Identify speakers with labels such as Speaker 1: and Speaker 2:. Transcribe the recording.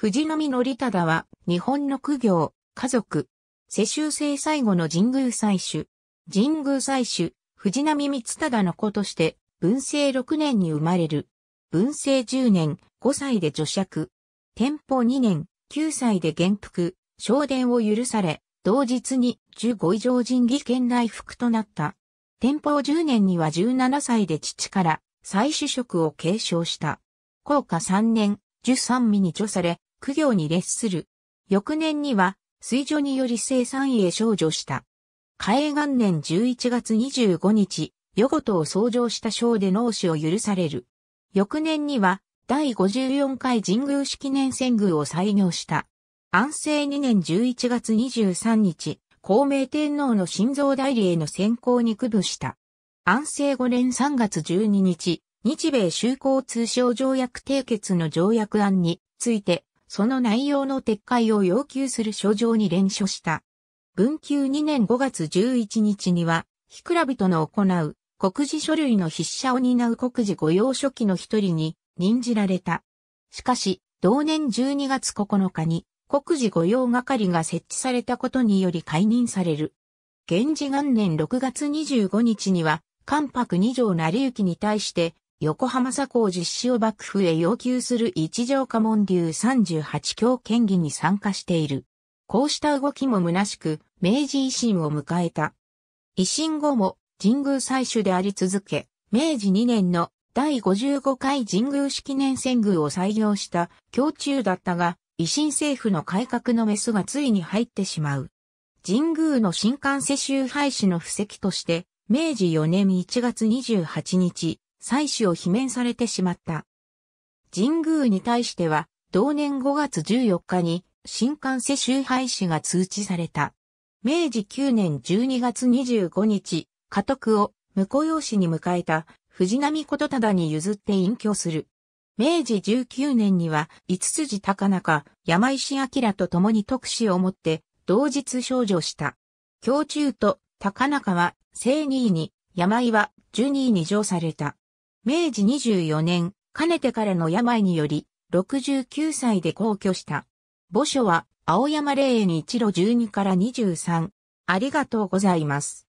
Speaker 1: 藤波則忠は、日本の苦行、家族、世襲制最後の神宮祭主、神宮祭主、藤波光忠の子として、文政6年に生まれる。文政10年、5歳で除爵。天保2年、9歳で元服、昇殿を許され、同日に15以上神儀県内服となった。天保10年には17歳で父から再主職を継承した。高下3年、13未に著され、苦行に列する。翌年には、水女により生産へ少女した。嘉永元年11月25日、夜ごとを創上した章で農死を許される。翌年には、第54回神宮式年遷宮を採用した。安政2年11月23日、孔明天皇の心臓代理への選考に区分した。安政5年3月12日、日米修好通商条約締結の条約案について、その内容の撤回を要求する書状に連署した。文久2年5月11日には、ひくらびとの行う国事書類の筆者を担う国事御用書記の一人に任じられた。しかし、同年12月9日に国事御用係が設置されたことにより解任される。源氏元年6月25日には、関白二条成行に対して、横浜佐高実施を幕府へ要求する一条家門流38教県議に参加している。こうした動きも虚しく、明治維新を迎えた。維新後も神宮採取であり続け、明治2年の第55回神宮式年遷宮を採用した胸中だったが、維新政府の改革のメスがついに入ってしまう。神宮の新幹世襲廃止の布石として、明治4年1月28日、妻子を罷免されてしまった。神宮に対しては、同年5月14日に新幹線周廃止が通知された。明治9年12月25日、家督を婿養子に迎えた藤波ことただに譲って隠居する。明治19年には、五筋高中、山石明と共に特使をもって、同日少女した。京中と高中は、正2位に、山井は十二位に上された。明治24年、かねてからの病により、69歳で皇居した。墓所は、青山霊園一路12から23。ありがとうございます。